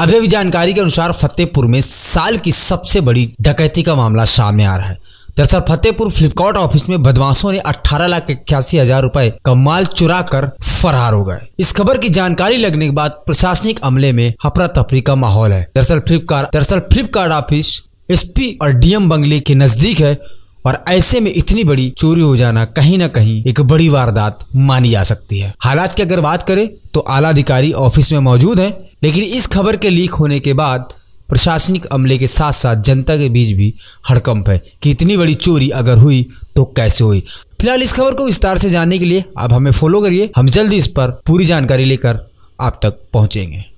अभी अभी जानकारी के अनुसार फतेहपुर में साल की सबसे बड़ी डकैती का मामला सामने आ रहा है दरअसल फतेहपुर फ्लिपकार्ट ऑफिस में बदमाशों ने अठारह लाख इक्यासी हजार रूपए का माल चुरा कर फरार हो गए इस खबर की जानकारी लगने के बाद प्रशासनिक अमले में हफरा तफरी का माहौल है दरअसल फ्लिपकार्ट दरअसल फ्लिपकार्ट ऑफिस एसपी और डीएम बंगले के नजदीक है और ऐसे में इतनी बड़ी चोरी हो जाना कहीं ना कहीं एक बड़ी वारदात मानी जा सकती है हालात की अगर बात करें तो आला अधिकारी ऑफिस में मौजूद है लेकिन इस खबर के लीक होने के बाद प्रशासनिक अमले के साथ साथ जनता के बीच भी हड़कंप है कि इतनी बड़ी चोरी अगर हुई तो कैसे हुई फिलहाल इस खबर को विस्तार से जानने के लिए आप हमें फॉलो करिए हम जल्दी इस पर पूरी जानकारी लेकर आप तक पहुंचेंगे